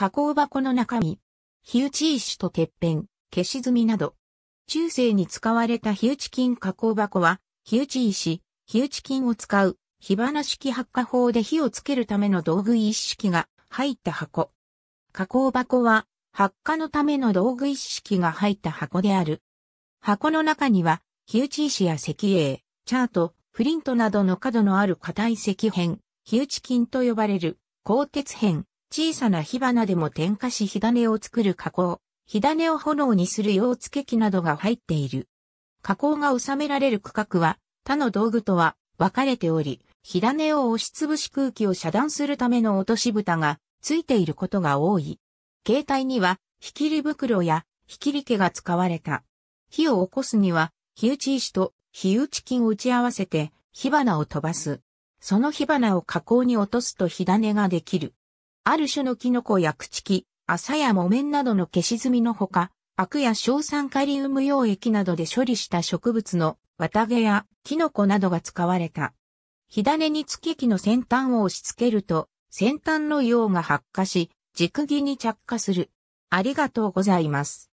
加工箱の中身、火打ち石と鉄片、消し積みなど。中世に使われた火打ち金加工箱は、火打ち石、火打ち金を使う、火花式発火法で火をつけるための道具一式が入った箱。加工箱は、発火のための道具一式が入った箱である。箱の中には、火打ち石や石英、チャート、フリントなどの角のある硬い石片、火打ち金と呼ばれる、鋼鉄片、小さな火花でも点火し火種を作る加工、火種を炎にする用付器などが入っている。加工が収められる区画は他の道具とは分かれており、火種を押しつぶし空気を遮断するための落とし蓋がついていることが多い。携帯には、引きり袋や引きり毛が使われた。火を起こすには、火打ち石と火打ち金を打ち合わせて火花を飛ばす。その火花を加工に落とすと火種ができる。ある種のキノコや朽ち木、麻や木綿などの消し済みのほか、アクや硝酸カリウム溶液などで処理した植物の綿毛やキノコなどが使われた。火種につき木の先端を押し付けると、先端の硫が発火し、軸木に着火する。ありがとうございます。